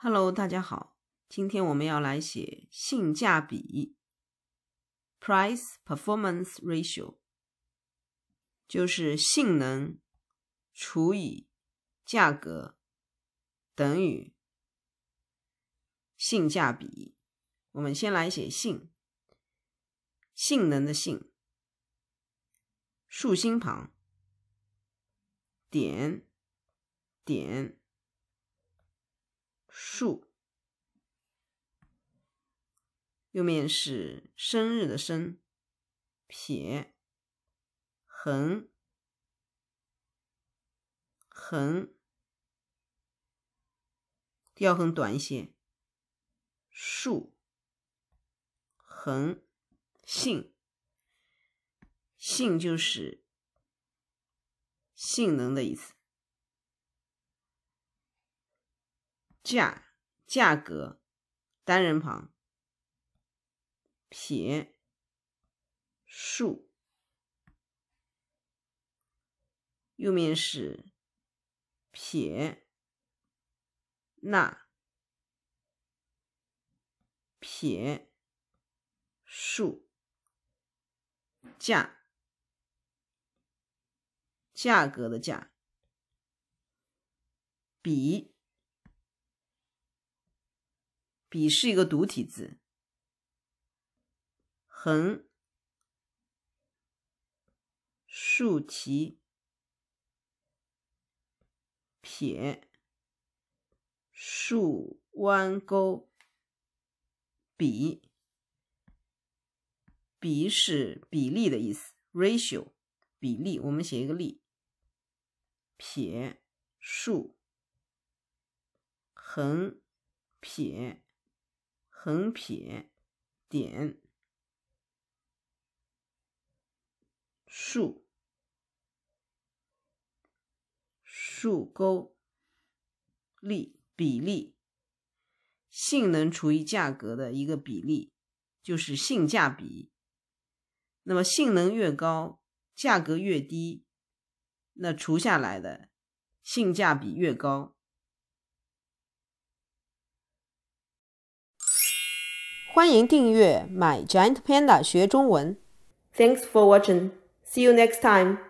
Hello，大家好。今天我们要来写性价比 （price-performance ratio），就是性能除以价格等于性价比。我们先来写“性”，性能的“性”，竖心旁，点，点。竖，右面是生日的生，撇，横，横，第二横短一些，竖，横，性，性就是性能的意思。价，价格，单人旁，撇，竖，右面是撇，捺，撇，竖，价，价格的价，比。笔是一个独体字，横、竖提、撇、竖弯钩。笔，笔是比例的意思 （ratio）。比例，我们写一个“例，撇、竖、横、撇。横撇、点、竖、竖钩、力比例，性能除以价格的一个比例就是性价比。那么性能越高，价格越低，那除下来的性价比越高。欢迎订阅 My Giant Panda 学中文。Thanks for watching. See you next time.